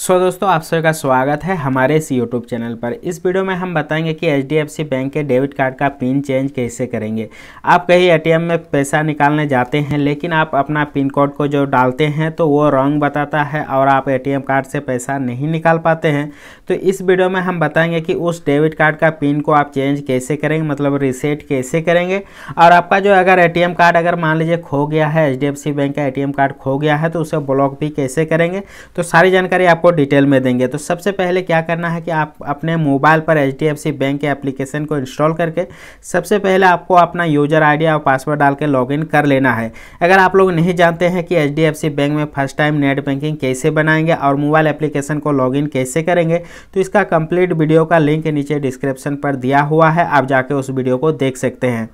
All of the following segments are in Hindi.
सो so, दोस्तों आप सभी का स्वागत है हमारे इस यूट्यूब चैनल पर इस वीडियो में हम बताएंगे कि एच बैंक के डेबिट कार्ड का पिन चेंज कैसे करेंगे आप कहीं एटीएम में पैसा निकालने जाते हैं लेकिन आप अपना पिन कोड को जो डालते हैं तो वो रॉन्ग बताता है और आप एटीएम कार्ड से पैसा नहीं निकाल पाते हैं तो इस वीडियो में हम बताएंगे कि उस डेबिट कार्ड का पिन को आप चेंज कैसे करेंगे मतलब रिसेट कैसे करेंगे और आपका जो अगर ए कार्ड अगर मान लीजिए खो गया है एच बैंक का ए कार्ड खो गया है तो उसे ब्लॉक भी कैसे करेंगे तो सारी जानकारी आपको आपको डिटेल में देंगे तो सबसे पहले क्या करना है कि आप अपने मोबाइल पर एच बैंक के एप्लीकेशन को इंस्टॉल करके सबसे पहले आपको अपना यूजर आई और पासवर्ड डाल के इन कर लेना है अगर आप लोग नहीं जानते हैं कि एच बैंक में फर्स्ट टाइम नेट बैंकिंग कैसे बनाएंगे और मोबाइल एप्लीकेशन को इन कैसे करेंगे तो इसका कंप्लीट वीडियो का लिंक नीचे डिस्क्रिप्शन पर दिया हुआ है आप जाके उस वीडियो को देख सकते हैं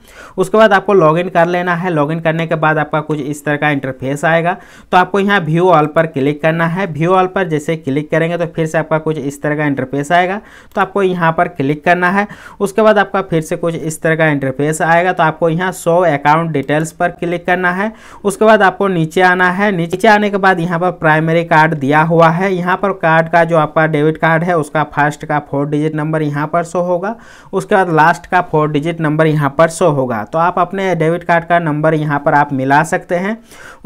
उसके बाद आपको इन कर लेना है इन करने के बाद आपका कुछ इस तरह का इंटरफेस आएगा तो आपको यहाँ व्यू ऑल पर क्लिक करना है व्यू ऑल पर जैसे क्लिक करेंगे तो फिर से आपका कुछ इस तरह का इंटरफेस आएगा तो आपको यहाँ पर क्लिक करना है उसके बाद आपका फिर से कुछ इस तरह का इंटरफेस आएगा तो आपको यहाँ शो अकाउंट डिटेल्स पर क्लिक करना है उसके बाद आपको नीचे आना है नीचे आने के बाद यहाँ पर प्राइमरी कार्ड दिया हुआ है यहाँ पर कार्ड का जो आपका डेबिट कार्ड है उसका फर्स्ट का फोर डिजिट नंबर यहाँ पर शो होगा उसके बाद लास्ट का फोर डिजिट नंबर यहाँ पर शो होगा तो आप अपने डेबिट कार्ड का नंबर यहाँ पर आप मिला सकते हैं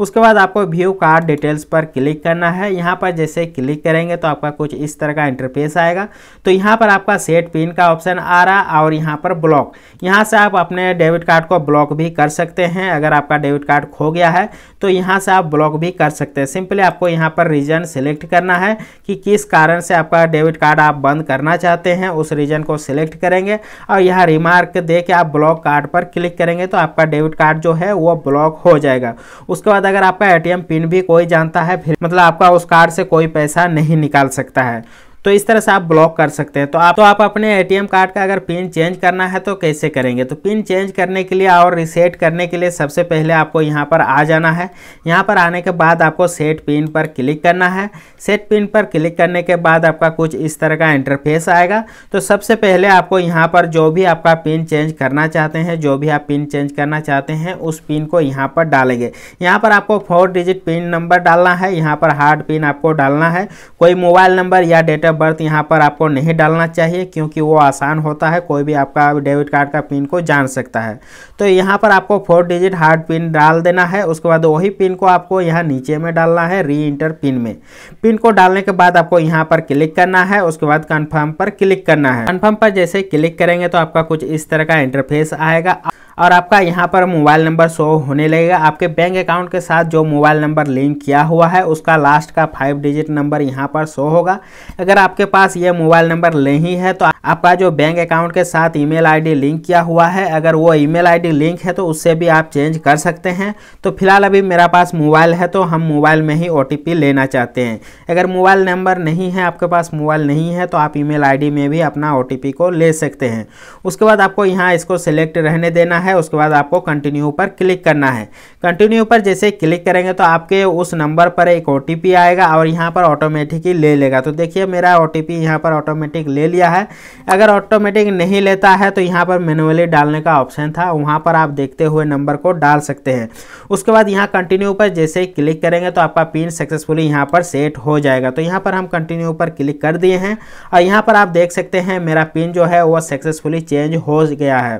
उसके बाद आपको व्यू कार्ड डिटेल्स पर क्लिक करना है यहाँ पर जैसे क्लिक करेंगे तो आपका कुछ इस तरह का इंटरफेस आएगा तो यहाँ पर आपका सेट पिन का ऑप्शन आ रहा और यहाँ पर ब्लॉक यहाँ से आप अपने डेबिट कार्ड को ब्लॉक भी कर सकते हैं अगर आपका डेबिट कार्ड खो गया है तो यहाँ से आप ब्लॉक भी कर सकते हैं सिंपली आपको यहाँ पर रीजन सेलेक्ट करना है कि किस कारण से आपका डेबिट कार्ड आप बंद करना चाहते हैं उस रीजन को सिलेक्ट करेंगे और यहाँ रिमार्क दे के आप ब्लॉक कार्ड पर क्लिक करेंगे तो आपका डेबिट कार्ड जो है वो ब्लॉक हो जाएगा उसके बाद अगर आपका एटीएम पिन भी कोई जानता है फिर मतलब आपका उस कार्ड से कोई पैसा नहीं नहीं निकाल सकता है तो इस तरह से आप ब्लॉक कर सकते हैं तो आप तो आप अपने एटीएम कार्ड का अगर पिन चेंज करना है तो कैसे करेंगे तो पिन चेंज करने के लिए और रिसेट करने के लिए सबसे पहले आपको यहाँ पर आ जाना है यहाँ पर आने के बाद आपको सेट पिन पर क्लिक करना है सेट पिन पर क्लिक करने के बाद आपका कुछ इस तरह का इंटरफेस आएगा तो सबसे पहले आपको यहाँ पर जो भी आपका पिन चेंज करना चाहते हैं जो भी आप पिन चेंज करना चाहते हैं उस पिन को यहाँ पर डालेंगे यहाँ पर आपको फोर डिजिट पिन नंबर डालना है यहाँ पर हार्ड पिन आपको डालना है कोई मोबाइल नंबर या डेटा यह बर्थ यहाँ पर आपको नहीं डालना चाहिए क्योंकि वो आसान होता है कोई भी आपका डेबिट कार्ड का पिन को जान सकता है तो यहाँ पर आपको फोर डिजिट हार्ड पिन डाल देना है उसके बाद वही पिन को आपको यहाँ नीचे में डालना है री इंटर पिन में पिन को डालने के बाद आपको यहाँ पर क्लिक करना है उसके बाद कन्फर्म पर क्लिक करना है कन्फर्म पर जैसे क्लिक करेंगे तो आपका कुछ इस तरह का इंटरफेस आएगा और आपका यहाँ पर मोबाइल नंबर शो होने लगेगा आपके बैंक अकाउंट के साथ जो मोबाइल नंबर लिंक किया हुआ है उसका लास्ट का फाइव डिजिट नंबर यहाँ पर शो होगा अगर आपके पास ये मोबाइल नंबर नहीं है तो आपका जो बैंक अकाउंट के साथ ईमेल आईडी लिंक किया हुआ है अगर वो ईमेल आईडी लिंक है तो उससे भी आप चेंज कर सकते हैं तो फिलहाल अभी मेरा पास मोबाइल है तो हम मोबाइल में ही ओ लेना चाहते हैं अगर मोबाइल नंबर नहीं है आपके पास मोबाइल नहीं है तो आप ई मेल में भी अपना ओ को ले सकते हैं उसके बाद आपको यहाँ इसको सिलेक्ट रहने देना है उसके बाद आपको कंटिन्यू पर क्लिक करना है कंटिन्यू पर जैसे क्लिक करेंगे तो आपके उस नंबर पर एक ओ आएगा और यहाँ पर ऑटोमेटिकली ले लेगा तो देखिए मेरा ओ टी पर ऑटोमेटिक ले लिया है अगर ऑटोमेटिक नहीं लेता है तो यहाँ पर मैनुअली डालने का ऑप्शन था वहाँ पर आप देखते हुए नंबर को डाल सकते हैं उसके बाद यहाँ कंटिन्यू पर जैसे क्लिक करेंगे तो आपका पिन सक्सेसफुली यहाँ पर सेट हो जाएगा तो यहाँ पर हम कंटिन्यू पर क्लिक कर दिए हैं और यहाँ पर आप देख सकते हैं मेरा पिन जो है वह सक्सेसफुली चेंज हो गया है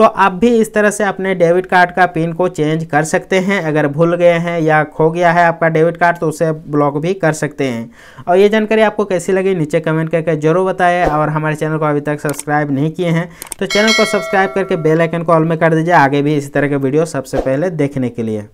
तो आप भी इस तरह से अपने डेबिट कार्ड का पिन को चेंज कर सकते हैं अगर भूल गए हैं या खो गया है आपका डेबिट कार्ड तो उसे ब्लॉक भी कर सकते हैं और ये जानकारी आपको कैसी लगी नीचे कमेंट करके जरूर बताएं और हमारे चैनल को अभी तक सब्सक्राइब नहीं किए हैं तो चैनल को सब्सक्राइब करके बेलाइकन को ऑल में कर दीजिए आगे भी इसी तरह के वीडियो सबसे पहले देखने के लिए